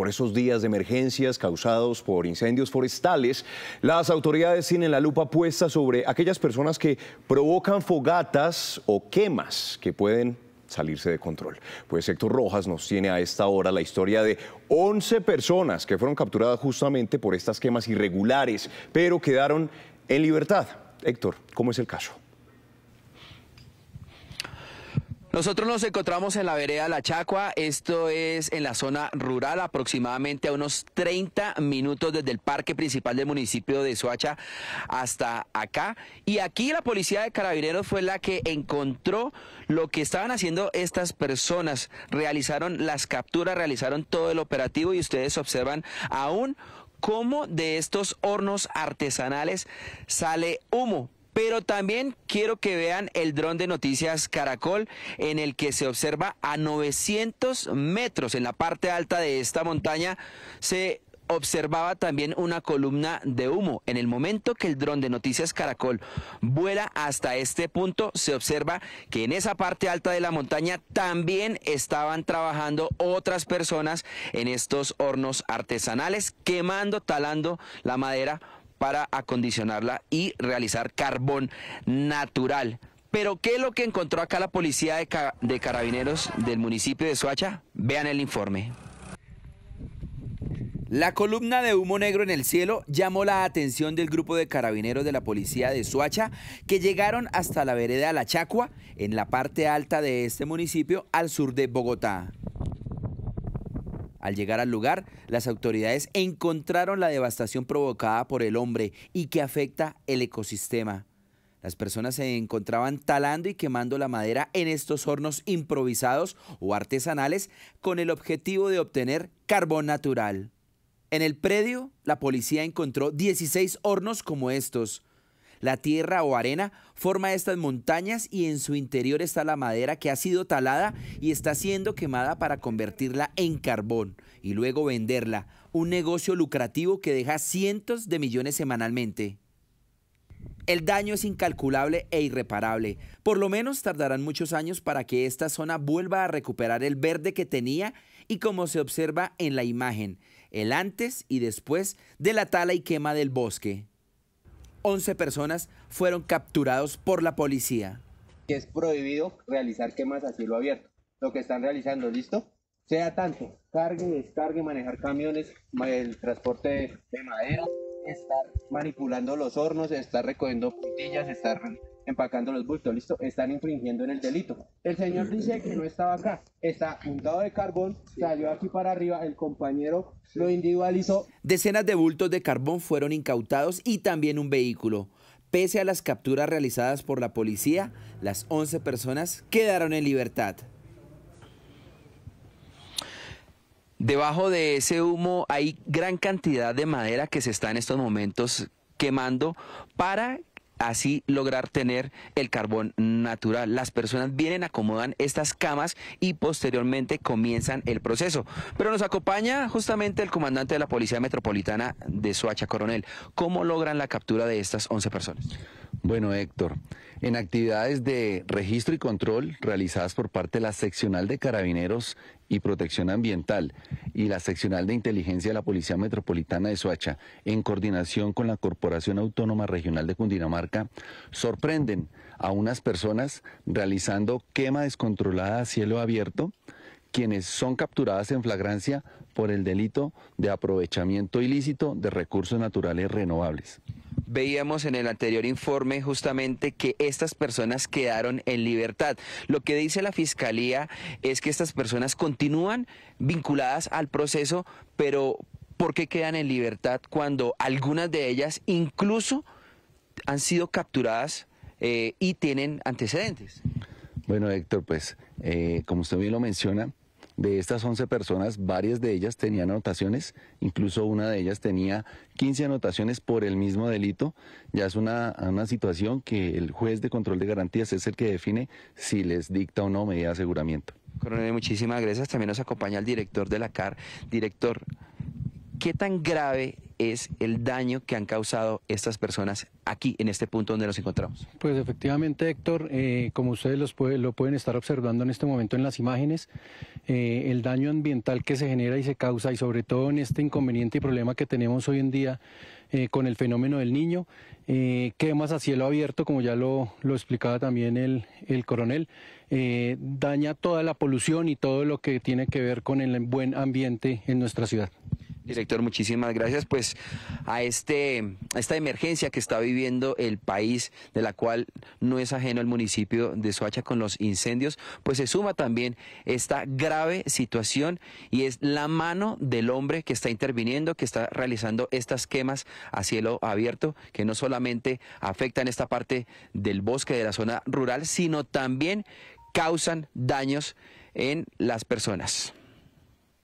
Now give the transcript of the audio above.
Por esos días de emergencias causados por incendios forestales, las autoridades tienen la lupa puesta sobre aquellas personas que provocan fogatas o quemas que pueden salirse de control. Pues Héctor Rojas nos tiene a esta hora la historia de 11 personas que fueron capturadas justamente por estas quemas irregulares, pero quedaron en libertad. Héctor, ¿cómo es el caso? Nosotros nos encontramos en la vereda La Chacua, esto es en la zona rural, aproximadamente a unos 30 minutos desde el parque principal del municipio de Soacha hasta acá. Y aquí la policía de carabineros fue la que encontró lo que estaban haciendo estas personas. Realizaron las capturas, realizaron todo el operativo y ustedes observan aún cómo de estos hornos artesanales sale humo pero también quiero que vean el dron de noticias Caracol en el que se observa a 900 metros en la parte alta de esta montaña se observaba también una columna de humo. En el momento que el dron de Noticias Caracol vuela hasta este punto, se observa que en esa parte alta de la montaña también estaban trabajando otras personas en estos hornos artesanales, quemando, talando la madera para acondicionarla y realizar carbón natural. Pero ¿qué es lo que encontró acá la policía de, carabineros del municipio de Soacha? Vean el informe. La columna de humo negro en el cielo llamó la atención del grupo de carabineros de la policía de Suacha que llegaron hasta la vereda La Chacua, en la parte alta de este municipio, al sur de Bogotá. Al llegar al lugar, las autoridades encontraron la devastación provocada por el hombre y que afecta el ecosistema. Las personas se encontraban talando y quemando la madera en estos hornos improvisados o artesanales con el objetivo de obtener carbón natural. En el predio, la policía encontró 16 hornos como estos, la tierra o arena forma estas montañas y en su interior está la madera que ha sido talada y está siendo quemada para convertirla en carbón y luego venderla, un negocio lucrativo que deja cientos de millones semanalmente. El daño es incalculable e irreparable. Por lo menos tardarán muchos años para que esta zona vuelva a recuperar el verde que tenía y como se observa en la imagen, el antes y después de la tala y quema del bosque. 11 personas fueron capturados por la policía. Es prohibido realizar quemas a cielo abierto. Lo que están realizando, ¿listo? Sea tanto cargue, descargue, manejar camiones, el transporte de madera, estar manipulando los hornos, estar recogiendo puntillas, estar empacando los bultos, listo, están infringiendo en el delito. El señor dice que no estaba acá, está untado de carbón, salió aquí para arriba, el compañero lo individualizó. Decenas de bultos de carbón fueron incautados y también un vehículo. Pese a las capturas realizadas por la policía, las 11 personas quedaron en libertad. Debajo de ese humo hay gran cantidad de madera que se está en estos momentos quemando para así lograr tener el carbón natural. Las personas vienen, acomodan estas camas y posteriormente comienzan el proceso. Pero nos acompaña justamente el comandante de la Policía Metropolitana de Soacha, coronel. ¿Cómo logran la captura de estas 11 personas? Bueno, Héctor, en actividades de registro y control realizadas por parte de la seccional de carabineros y protección ambiental y la seccional de inteligencia de la Policía Metropolitana de Soacha, en coordinación con la Corporación Autónoma Regional de Cundinamarca, sorprenden a unas personas realizando quema descontrolada a cielo abierto, quienes son capturadas en flagrancia por el delito de aprovechamiento ilícito de recursos naturales renovables veíamos en el anterior informe justamente que estas personas quedaron en libertad. Lo que dice la Fiscalía es que estas personas continúan vinculadas al proceso, pero ¿por qué quedan en libertad cuando algunas de ellas incluso han sido capturadas eh, y tienen antecedentes? Bueno, Héctor, pues eh, como usted bien lo menciona, de estas 11 personas, varias de ellas tenían anotaciones, incluso una de ellas tenía 15 anotaciones por el mismo delito. Ya es una, una situación que el juez de control de garantías es el que define si les dicta o no medida de aseguramiento. Coronel, muchísimas gracias. También nos acompaña el director de la CAR. Director, ¿qué tan grave es el daño que han causado estas personas aquí, en este punto donde nos encontramos. Pues efectivamente, Héctor, eh, como ustedes los lo pueden estar observando en este momento en las imágenes, eh, el daño ambiental que se genera y se causa, y sobre todo en este inconveniente y problema que tenemos hoy en día eh, con el fenómeno del niño, quema a cielo abierto, como ya lo, explicaba también el coronel, daña toda la polución y todo lo que tiene que ver con el buen ambiente en nuestra ciudad. Director, muchísimas gracias. Pues a este, esta emergencia que está viviendo el país, de la cual no es ajeno el municipio de Soacha con los incendios, pues se suma también esta grave situación y es la mano del hombre que está interviniendo, que está realizando estas quemas a cielo abierto, que no solamente afectan esta parte del bosque de la zona rural, sino también causan daños en las personas.